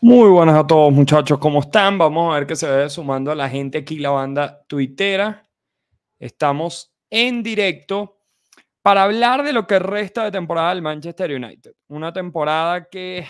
Muy buenas a todos muchachos, ¿cómo están? Vamos a ver que se ve sumando a la gente aquí, la banda Twittera. Estamos en directo para hablar de lo que resta de temporada del Manchester United. Una temporada que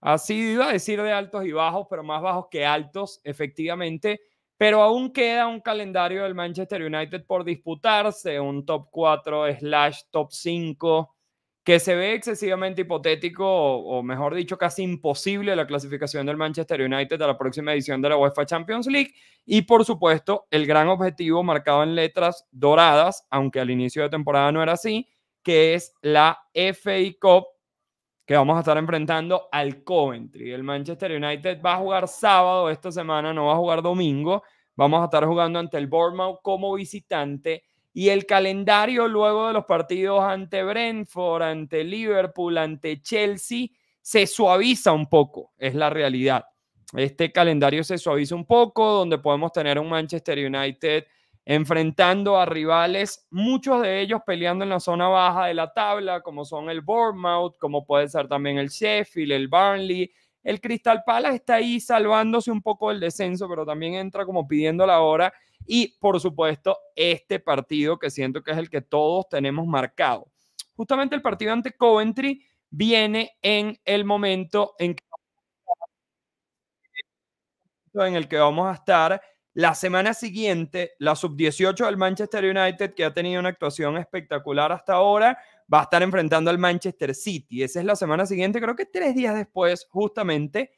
ha sido, iba a decir de altos y bajos, pero más bajos que altos, efectivamente. Pero aún queda un calendario del Manchester United por disputarse, un top 4 slash top 5 que se ve excesivamente hipotético, o, mejor dicho, casi imposible la clasificación del Manchester United a la próxima edición de la UEFA Champions League. Y por supuesto, el gran objetivo marcado en letras doradas, aunque al inicio de temporada no era así, que es la FA Cup que vamos a estar enfrentando al Coventry. El Manchester United va a jugar sábado esta semana, no va a jugar domingo. Vamos a estar jugando ante el Bournemouth como visitante y el calendario luego de los partidos ante Brentford, ante Liverpool, ante Chelsea, se suaviza un poco, es la realidad. Este calendario se suaviza un poco, donde podemos tener un Manchester United enfrentando a rivales, muchos de ellos peleando en la zona baja de la tabla, como son el Bournemouth, como puede ser también el Sheffield, el Barnley. El Crystal Palace está ahí salvándose un poco del descenso, pero también entra como pidiendo la hora y por supuesto, este partido que siento que es el que todos tenemos marcado. Justamente el partido ante Coventry viene en el momento en que en el que vamos a estar la semana siguiente, la sub-18 del Manchester United, que ha tenido una actuación espectacular hasta ahora, va a estar enfrentando al Manchester City. Esa es la semana siguiente, creo que tres días después, justamente.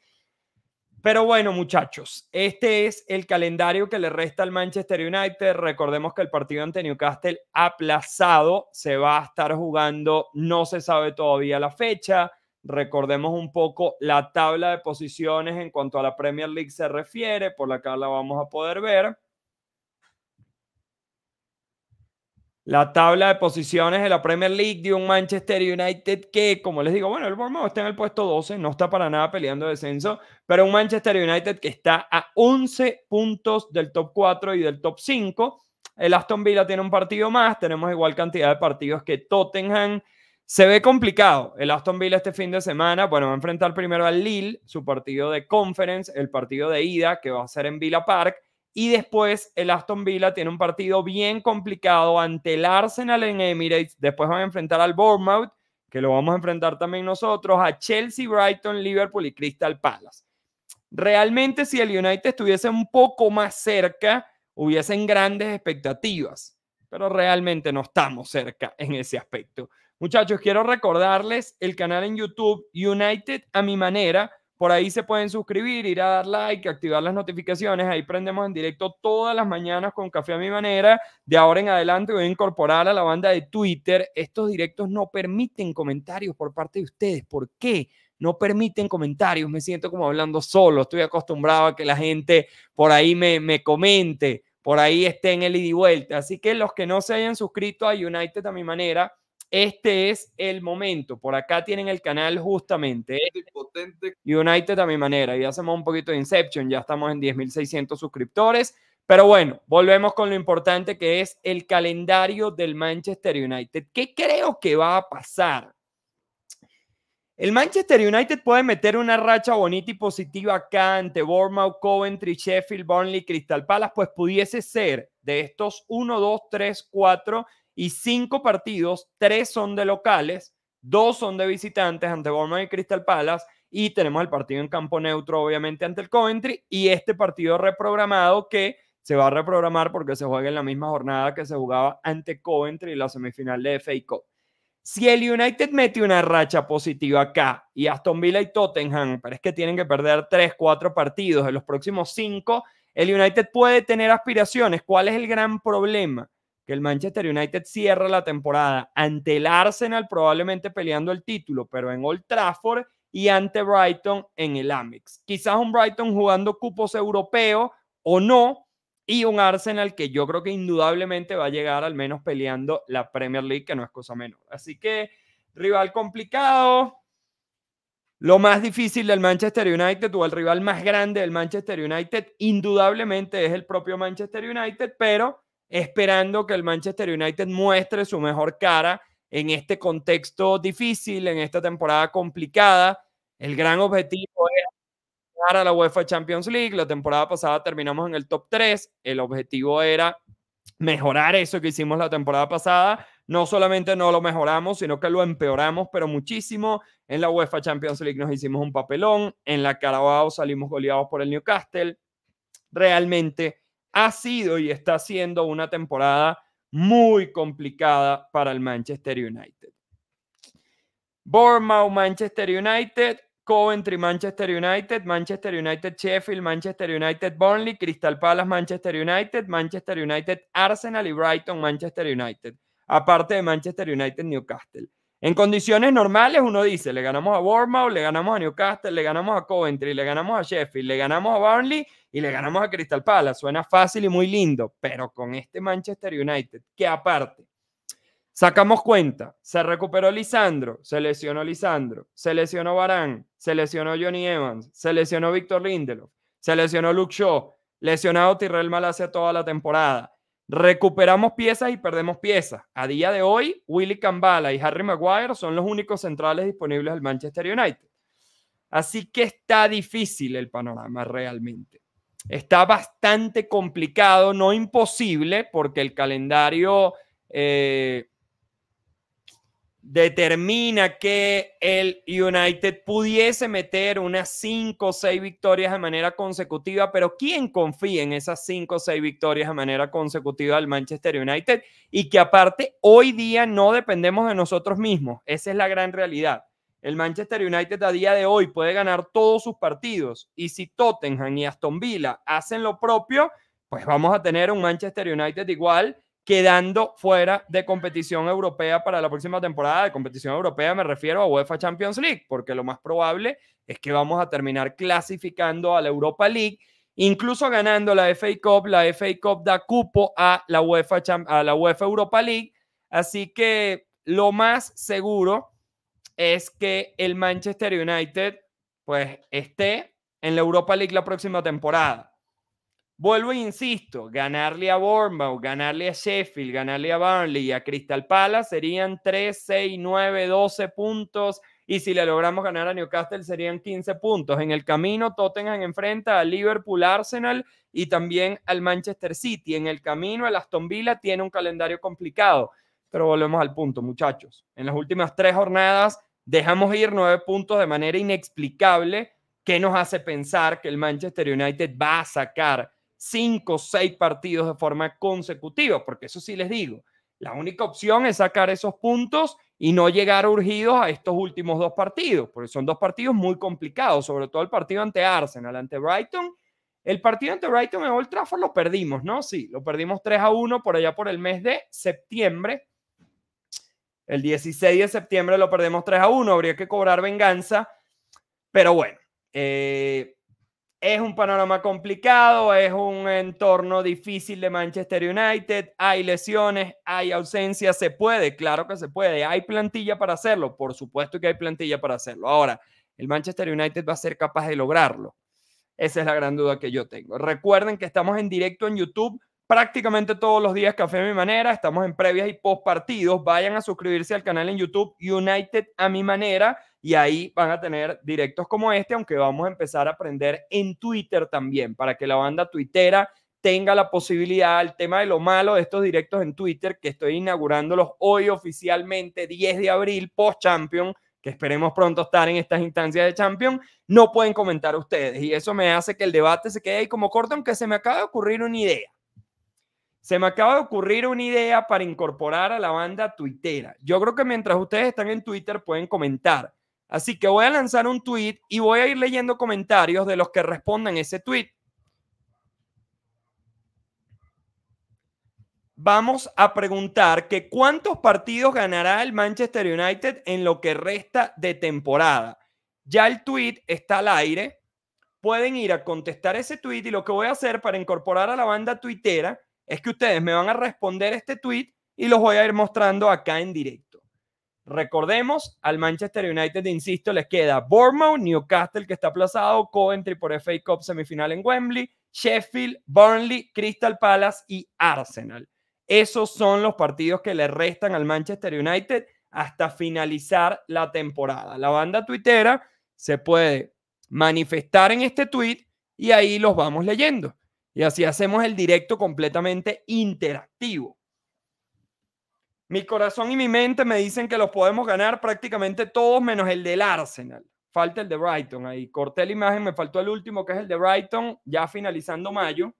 Pero bueno, muchachos, este es el calendario que le resta al Manchester United. Recordemos que el partido ante Newcastle aplazado se va a estar jugando, no se sabe todavía la fecha. Recordemos un poco la tabla de posiciones en cuanto a la Premier League se refiere, por la la vamos a poder ver. La tabla de posiciones de la Premier League de un Manchester United que, como les digo, bueno, el Bournemouth está en el puesto 12, no está para nada peleando descenso, pero un Manchester United que está a 11 puntos del top 4 y del top 5. El Aston Villa tiene un partido más, tenemos igual cantidad de partidos que Tottenham. Se ve complicado el Aston Villa este fin de semana. Bueno, va a enfrentar primero al Lille, su partido de conference, el partido de ida que va a ser en Villa Park. Y después el Aston Villa tiene un partido bien complicado ante el Arsenal en Emirates. Después van a enfrentar al Bournemouth, que lo vamos a enfrentar también nosotros, a Chelsea, Brighton, Liverpool y Crystal Palace. Realmente si el United estuviese un poco más cerca, hubiesen grandes expectativas, pero realmente no estamos cerca en ese aspecto. Muchachos, quiero recordarles el canal en YouTube United a mi manera por ahí se pueden suscribir, ir a dar like, activar las notificaciones. Ahí prendemos en directo todas las mañanas con Café a mi manera. De ahora en adelante voy a incorporar a la banda de Twitter. Estos directos no permiten comentarios por parte de ustedes. ¿Por qué? no permiten comentarios, me siento como hablando solo, estoy acostumbrado a que la gente por ahí me, comente, por ahí esté en el y y vuelta. Así que los que no se hayan suscrito a United a mi manera, este es el momento. Por acá tienen el canal justamente. United a mi manera. Y hacemos un poquito de Inception. Ya estamos en 10.600 suscriptores. Pero bueno, volvemos con lo importante que es el calendario del Manchester United. ¿Qué creo que va a pasar? El Manchester United puede meter una racha bonita y positiva acá ante Bournemouth, Coventry, Sheffield, Burnley, Crystal Palace, pues pudiese ser de estos 1, 2, 3, 4 y cinco partidos, tres son de locales, dos son de visitantes ante Bournemouth y Crystal Palace y tenemos el partido en campo neutro obviamente ante el Coventry y este partido reprogramado que se va a reprogramar porque se juega en la misma jornada que se jugaba ante Coventry la semifinal de FA Cup. Si el United mete una racha positiva acá y Aston Villa y Tottenham, pero es que tienen que perder tres cuatro partidos en los próximos cinco el United puede tener aspiraciones. ¿Cuál es el gran problema? que el Manchester United cierra la temporada ante el Arsenal, probablemente peleando el título, pero en Old Trafford y ante Brighton en el Amex. Quizás un Brighton jugando cupos europeos o no, y un Arsenal que yo creo que indudablemente va a llegar al menos peleando la Premier League, que no es cosa menor. Así que rival complicado. Lo más difícil del Manchester United o el rival más grande del Manchester United indudablemente es el propio Manchester United, pero esperando que el Manchester United muestre su mejor cara en este contexto difícil, en esta temporada complicada. El gran objetivo era llegar a la UEFA Champions League. La temporada pasada terminamos en el top 3. El objetivo era mejorar eso que hicimos la temporada pasada. No solamente no lo mejoramos, sino que lo empeoramos, pero muchísimo. En la UEFA Champions League nos hicimos un papelón. En la Carabao salimos goleados por el Newcastle. Realmente ha sido y está siendo una temporada muy complicada para el Manchester United. Bournemouth, Manchester United, Coventry, Manchester United, Manchester United, Sheffield, Manchester United, Burnley, Crystal Palace, Manchester United, Manchester United, Arsenal y Brighton, Manchester United. Aparte de Manchester United, Newcastle. En condiciones normales uno dice, le ganamos a Bournemouth, le ganamos a Newcastle, le ganamos a Coventry, le ganamos a Sheffield, le ganamos a Burnley y le ganamos a Crystal Palace. Suena fácil y muy lindo, pero con este Manchester United, que aparte, sacamos cuenta, se recuperó Lisandro, se lesionó Lisandro, se lesionó Barán, se lesionó Johnny Evans, se lesionó Víctor Lindelof, se lesionó Luke Shaw, lesionado Tyrrell Malasia toda la temporada. Recuperamos piezas y perdemos piezas. A día de hoy, Willy Cambala y Harry Maguire son los únicos centrales disponibles al Manchester United. Así que está difícil el panorama realmente. Está bastante complicado, no imposible, porque el calendario eh, determina que el United pudiese meter unas 5 o 6 victorias de manera consecutiva, pero ¿quién confía en esas 5 o 6 victorias de manera consecutiva al Manchester United? Y que aparte hoy día no dependemos de nosotros mismos, esa es la gran realidad. El Manchester United a día de hoy puede ganar todos sus partidos y si Tottenham y Aston Villa hacen lo propio, pues vamos a tener un Manchester United igual quedando fuera de competición europea para la próxima temporada. De competición europea me refiero a UEFA Champions League, porque lo más probable es que vamos a terminar clasificando a la Europa League, incluso ganando la FA Cup. La FA Cup da cupo a la UEFA, a la UEFA Europa League. Así que lo más seguro es que el Manchester United pues esté en la Europa League la próxima temporada. Vuelvo e insisto, ganarle a Bournemouth, ganarle a Sheffield, ganarle a Burnley y a Crystal Palace serían 3, 6, 9, 12 puntos. Y si le logramos ganar a Newcastle serían 15 puntos. En el camino, Tottenham enfrenta a Liverpool, Arsenal y también al Manchester City. En el camino, el Aston Villa tiene un calendario complicado. Pero volvemos al punto, muchachos. En las últimas tres jornadas dejamos ir nueve puntos de manera inexplicable que nos hace pensar que el Manchester United va a sacar cinco o seis partidos de forma consecutiva, porque eso sí les digo, la única opción es sacar esos puntos y no llegar urgidos a estos últimos dos partidos, porque son dos partidos muy complicados, sobre todo el partido ante Arsenal, ante Brighton. El partido ante Brighton en Old Trafford lo perdimos, ¿no? Sí, lo perdimos 3 a 1 por allá por el mes de septiembre. El 16 de septiembre lo perdemos 3 a 1, habría que cobrar venganza, pero bueno, eh, es un panorama complicado, es un entorno difícil de Manchester United, hay lesiones, hay ausencia? se puede, claro que se puede, hay plantilla para hacerlo, por supuesto que hay plantilla para hacerlo. Ahora, el Manchester United va a ser capaz de lograrlo. Esa es la gran duda que yo tengo. Recuerden que estamos en directo en YouTube prácticamente todos los días Café a Mi Manera. Estamos en previas y post partidos. Vayan a suscribirse al canal en YouTube United a Mi Manera y ahí van a tener directos como este, aunque vamos a empezar a aprender en Twitter también, para que la banda tuitera tenga la posibilidad, el tema de lo malo de estos directos en Twitter, que estoy inaugurándolos hoy oficialmente, 10 de abril, post-champion, que esperemos pronto estar en estas instancias de champion, no pueden comentar ustedes. Y eso me hace que el debate se quede ahí como corto, aunque se me acaba de ocurrir una idea. Se me acaba de ocurrir una idea para incorporar a la banda tuitera. Yo creo que mientras ustedes están en Twitter pueden comentar Así que voy a lanzar un tweet y voy a ir leyendo comentarios de los que respondan ese tweet. Vamos a preguntar que cuántos partidos ganará el Manchester United en lo que resta de temporada. Ya el tweet está al aire. Pueden ir a contestar ese tweet y lo que voy a hacer para incorporar a la banda tuitera es que ustedes me van a responder este tweet y los voy a ir mostrando acá en directo. Recordemos, al Manchester United, insisto, les queda Bournemouth, Newcastle que está aplazado, Coventry por FA Cup semifinal en Wembley, Sheffield, Burnley, Crystal Palace y Arsenal. Esos son los partidos que le restan al Manchester United hasta finalizar la temporada. La banda tuitera se puede manifestar en este tweet y ahí los vamos leyendo. Y así hacemos el directo completamente interactivo. Mi corazón y mi mente me dicen que los podemos ganar prácticamente todos menos el del Arsenal. Falta el de Brighton ahí. Corté la imagen, me faltó el último que es el de Brighton, ya finalizando mayo.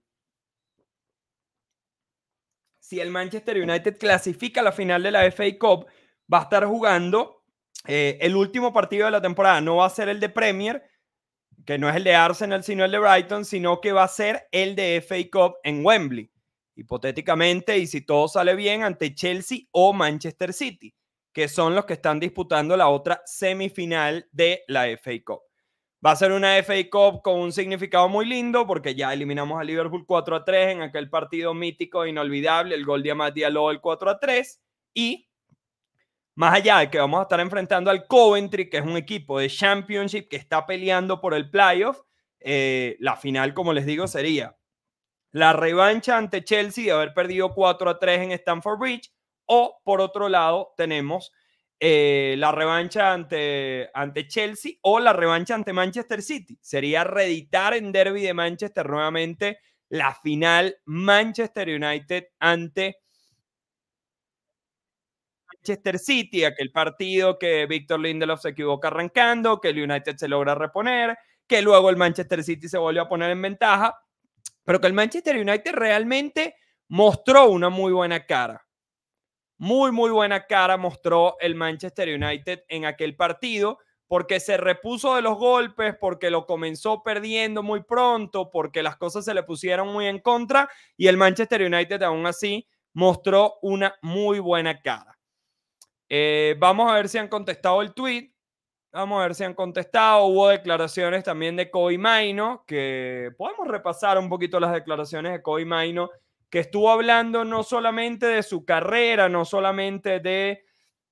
Si el Manchester United clasifica a la final de la FA Cup, va a estar jugando eh, el último partido de la temporada. No va a ser el de Premier, que no es el de Arsenal, sino el de Brighton, sino que va a ser el de FA Cup en Wembley hipotéticamente, y si todo sale bien, ante Chelsea o Manchester City, que son los que están disputando la otra semifinal de la FA Cup. Va a ser una FA Cup con un significado muy lindo porque ya eliminamos a Liverpool 4 a 3 en aquel partido mítico e inolvidable, el gol de Amad Diallo el 4 a 3 y más allá de que vamos a estar enfrentando al Coventry, que es un equipo de Championship que está peleando por el playoff, eh, la final, como les digo, sería la revancha ante Chelsea de haber perdido 4 a 3 en Stamford Bridge, o por otro lado tenemos eh, la revancha ante, ante Chelsea o la revancha ante Manchester City. Sería reeditar en Derby de Manchester nuevamente la final Manchester United ante Manchester City, aquel partido que Víctor Lindelof se equivoca arrancando, que el United se logra reponer, que luego el Manchester City se vuelve a poner en ventaja, pero que el Manchester United realmente mostró una muy buena cara. Muy, muy buena cara mostró el Manchester United en aquel partido, porque se repuso de los golpes, porque lo comenzó perdiendo muy pronto, porque las cosas se le pusieron muy en contra y el Manchester United aún así mostró una muy buena cara. Eh, vamos a ver si han contestado el tweet. Vamos a ver si han contestado. Hubo declaraciones también de Kobe Maino, que podemos repasar un poquito las declaraciones de Kobe Maino, que estuvo hablando no solamente de su carrera, no solamente de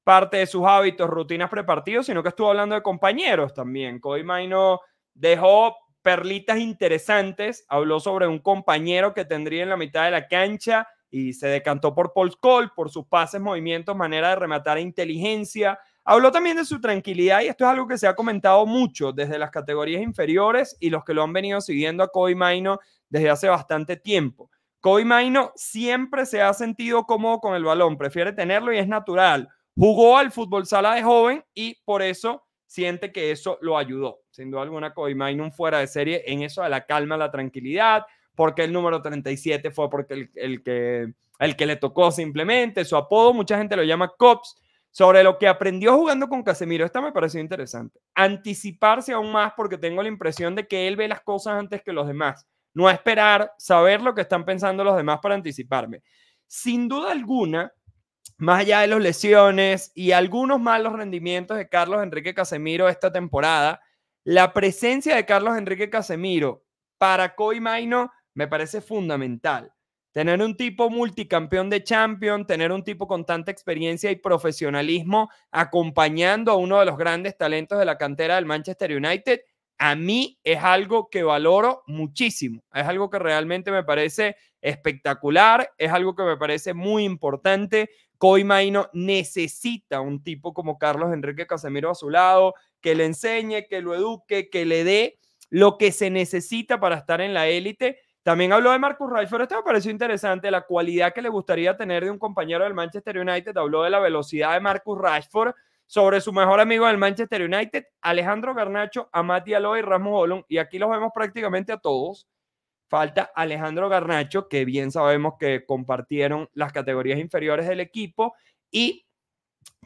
parte de sus hábitos, rutinas prepartidos, sino que estuvo hablando de compañeros también. Kobe Maino dejó perlitas interesantes, habló sobre un compañero que tendría en la mitad de la cancha y se decantó por Paul Cole, por sus pases, movimientos, manera de rematar e inteligencia Habló también de su tranquilidad y esto es algo que se ha comentado mucho desde las categorías inferiores y los que lo han venido siguiendo a Kobe Maino desde hace bastante tiempo. Kobe Maino siempre se ha sentido cómodo con el balón, prefiere tenerlo y es natural. Jugó al fútbol sala de joven y por eso siente que eso lo ayudó. Sin duda alguna, Kobe Maino fuera de serie en eso de la calma, la tranquilidad, porque el número 37 fue porque que, el que le tocó simplemente, su apodo, mucha gente lo llama Cops sobre lo que aprendió jugando con Casemiro. Esta me pareció interesante. Anticiparse aún más porque tengo la impresión de que él ve las cosas antes que los demás. No esperar, saber lo que están pensando los demás para anticiparme. Sin duda alguna, más allá de las lesiones y algunos malos rendimientos de Carlos Enrique Casemiro esta temporada, la presencia de Carlos Enrique Casemiro para Coimaino me parece fundamental. Tener un tipo multicampeón de champion, tener un tipo con tanta experiencia y profesionalismo acompañando a uno de los grandes talentos de la cantera del Manchester United, a mí es algo que valoro muchísimo. Es algo que realmente me parece espectacular, es algo que me parece muy importante. Coy necesita un tipo como Carlos Enrique Casemiro a su lado, que le enseñe, que lo eduque, que le dé lo que se necesita para estar en la élite también habló de Marcus Rashford. Esto me pareció interesante. La cualidad que le gustaría tener de un compañero del Manchester United. Habló de la velocidad de Marcus Rashford sobre su mejor amigo del Manchester United, Alejandro Garnacho, Mati Diallo y Rasmus Olón. Y aquí los vemos prácticamente a todos. Falta Alejandro Garnacho, que bien sabemos que compartieron las categorías inferiores del equipo. Y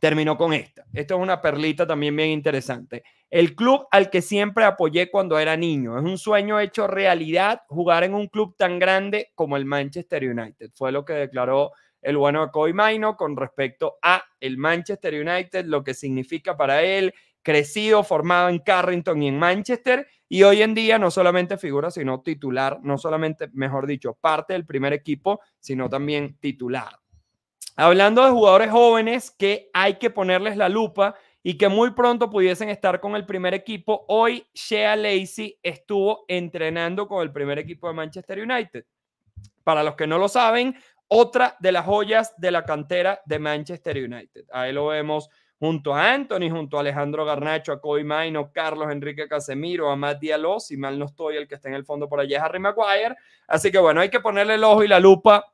terminó con esta. esto es una perlita también bien interesante. El club al que siempre apoyé cuando era niño. Es un sueño hecho realidad jugar en un club tan grande como el Manchester United. Fue lo que declaró el bueno de Maino con respecto a el Manchester United, lo que significa para él, crecido, formado en Carrington y en Manchester, y hoy en día no solamente figura, sino titular, no solamente, mejor dicho, parte del primer equipo, sino también titular hablando de jugadores jóvenes que hay que ponerles la lupa y que muy pronto pudiesen estar con el primer equipo. Hoy Shea Lacey estuvo entrenando con el primer equipo de Manchester United. Para los que no lo saben, otra de las joyas de la cantera de Manchester United. Ahí lo vemos junto a Anthony, junto a Alejandro Garnacho, a Cody Maino, Carlos Enrique Casemiro, a Matt Diallo, si mal no estoy, el que está en el fondo por allá es Harry Maguire. Así que bueno, hay que ponerle el ojo y la lupa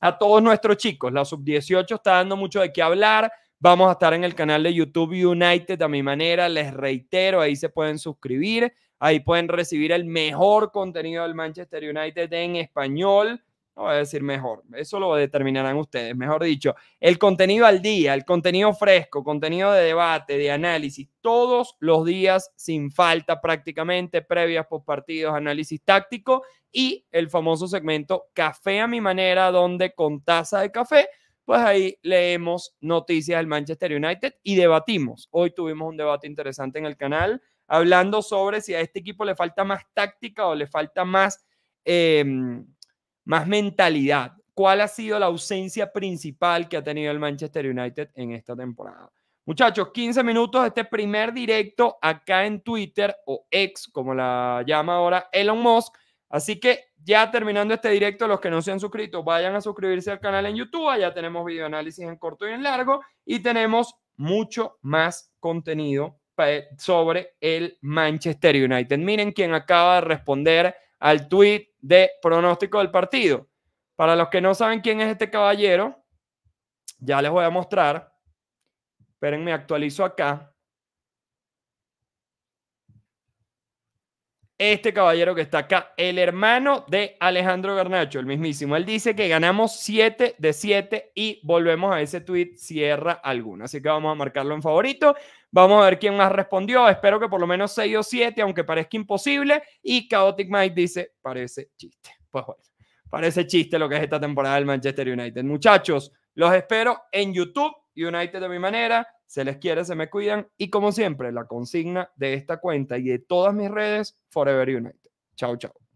a todos nuestros chicos. La sub-18 está dando mucho de qué hablar. Vamos a estar en el canal de YouTube United a mi manera. Les reitero, ahí se pueden suscribir. Ahí pueden recibir el mejor contenido del Manchester United en español no voy a decir mejor, eso lo determinarán ustedes, mejor dicho, el contenido al día, el contenido fresco, contenido de debate, de análisis, todos los días sin falta prácticamente, previas, postpartidos, análisis táctico y el famoso segmento Café a mi manera, donde con taza de café, pues ahí leemos noticias del Manchester United y debatimos. Hoy tuvimos un debate interesante en el canal hablando sobre si a este equipo le falta más táctica o le falta más... Em, más mentalidad. ¿Cuál ha sido la ausencia principal que ha tenido el Manchester United en esta temporada? Muchachos, 15 minutos de este primer directo acá en Twitter o ex, como la llama ahora Elon Musk. Así que ya terminando este directo, los que no se han suscrito, vayan a suscribirse al canal en YouTube. Ya tenemos videoanálisis en corto y en largo y tenemos mucho más contenido eh, sobre el Manchester United. Miren quién acaba de responder al tweet de pronóstico del partido. Para los que no saben quién es este caballero, ya les voy a mostrar. Esperen, me actualizo acá. este caballero que está acá, el hermano de Alejandro Garnacho, el mismísimo. Él dice que ganamos 7 de 7 y volvemos a ese tweet, cierra alguna. Así que vamos a marcarlo en favorito. Vamos a ver quién más respondió. Espero que por lo menos 6 o 7, aunque parezca imposible. Y Chaotic Mike dice, parece chiste. Pues bueno, parece chiste lo que es esta temporada del Manchester United. Muchachos, los espero en YouTube, United de mi manera se les quiere, se me cuidan. Y como siempre, la consigna de esta cuenta y de todas mis redes, Forever United. Chao, chao.